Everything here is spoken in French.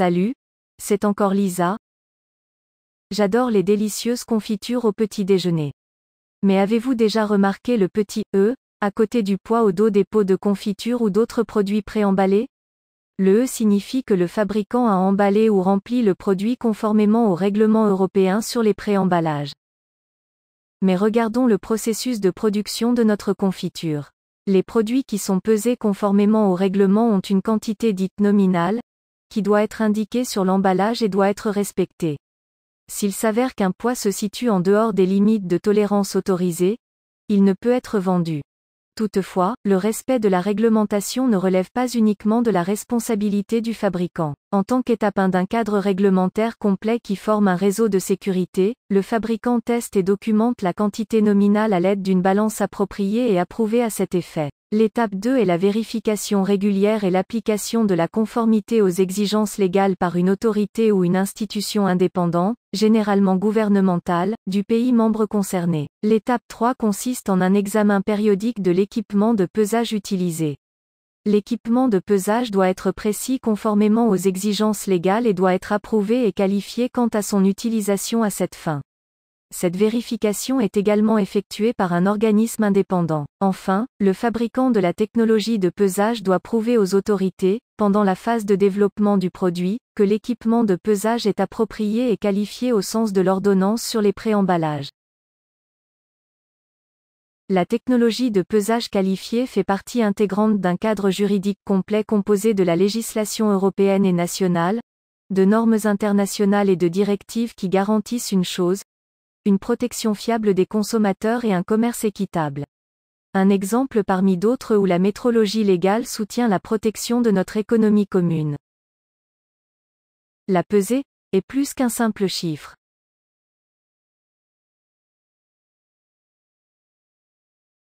Salut, c'est encore Lisa. J'adore les délicieuses confitures au petit déjeuner. Mais avez-vous déjà remarqué le petit E, à côté du poids au dos des pots de confiture ou d'autres produits préemballés Le E signifie que le fabricant a emballé ou rempli le produit conformément au règlement européen sur les préemballages. Mais regardons le processus de production de notre confiture. Les produits qui sont pesés conformément au règlement ont une quantité dite nominale, qui doit être indiqué sur l'emballage et doit être respecté. S'il s'avère qu'un poids se situe en dehors des limites de tolérance autorisées, il ne peut être vendu. Toutefois, le respect de la réglementation ne relève pas uniquement de la responsabilité du fabricant. En tant qu'étape d'un cadre réglementaire complet qui forme un réseau de sécurité, le fabricant teste et documente la quantité nominale à l'aide d'une balance appropriée et approuvée à cet effet. L'étape 2 est la vérification régulière et l'application de la conformité aux exigences légales par une autorité ou une institution indépendante, généralement gouvernementale, du pays membre concerné. L'étape 3 consiste en un examen périodique de l'équipement de pesage utilisé. L'équipement de pesage doit être précis conformément aux exigences légales et doit être approuvé et qualifié quant à son utilisation à cette fin. Cette vérification est également effectuée par un organisme indépendant. Enfin, le fabricant de la technologie de pesage doit prouver aux autorités, pendant la phase de développement du produit, que l'équipement de pesage est approprié et qualifié au sens de l'ordonnance sur les préemballages. La technologie de pesage qualifiée fait partie intégrante d'un cadre juridique complet composé de la législation européenne et nationale, de normes internationales et de directives qui garantissent une chose, une protection fiable des consommateurs et un commerce équitable. Un exemple parmi d'autres où la métrologie légale soutient la protection de notre économie commune. La pesée est plus qu'un simple chiffre.